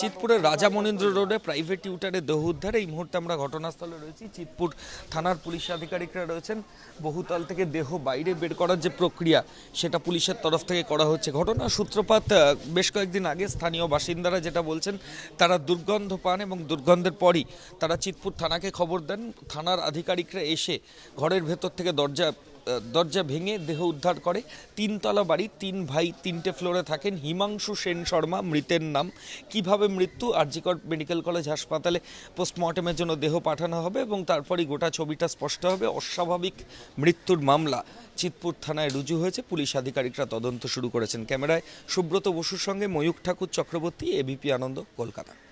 চিতপুরের রাজা মনীন্দ্র রোডে প্রাইভেট টিউটারে দেহ উদ্ধার এই মুহূর্তে আমরা ঘটনাস্থলে রয়েছি চিতপুর থানার পুলিশ আধিকারিকরা রয়েছেন বহুতল থেকে দেহ বাইরে বের করার যে প্রক্রিয়া সেটা পুলিশের তরফ থেকে করা হচ্ছে ঘটনা সূত্রপাত বেশ কয়েকদিন আগে স্থানীয় বাসিন্দারা যেটা বলছেন তারা দুর্গন্ধ পান এবং দুর্গন্ধের পরই তারা চিতপুর থানাকে খবর দেন থানার আধিকারিকরা এসে ঘরের ভেতর থেকে দরজা দরজা ভেঙে দেহ উদ্ধার করে তিনতলা বাড়ি তিন ভাই তিনটে ফ্লোরে থাকেন হিমাংশু সেন শর্মা মৃতের নাম কিভাবে মৃত্যু আরজিকর মেডিকেল কলেজ হাসপাতালে পোস্টমর্টমের জন্য দেহ পাঠানো হবে এবং তারপরেই গোটা ছবিটা স্পষ্ট হবে অস্বাভাবিক মৃত্যুর মামলা চিতপুর থানায় রুজু হয়েছে পুলিশ আধিকারিকরা তদন্ত শুরু করেছেন ক্যামেরায় সুব্রত বসুর সঙ্গে ময়ূক ঠাকুর চক্রবর্তী এবিপি আনন্দ কলকাতা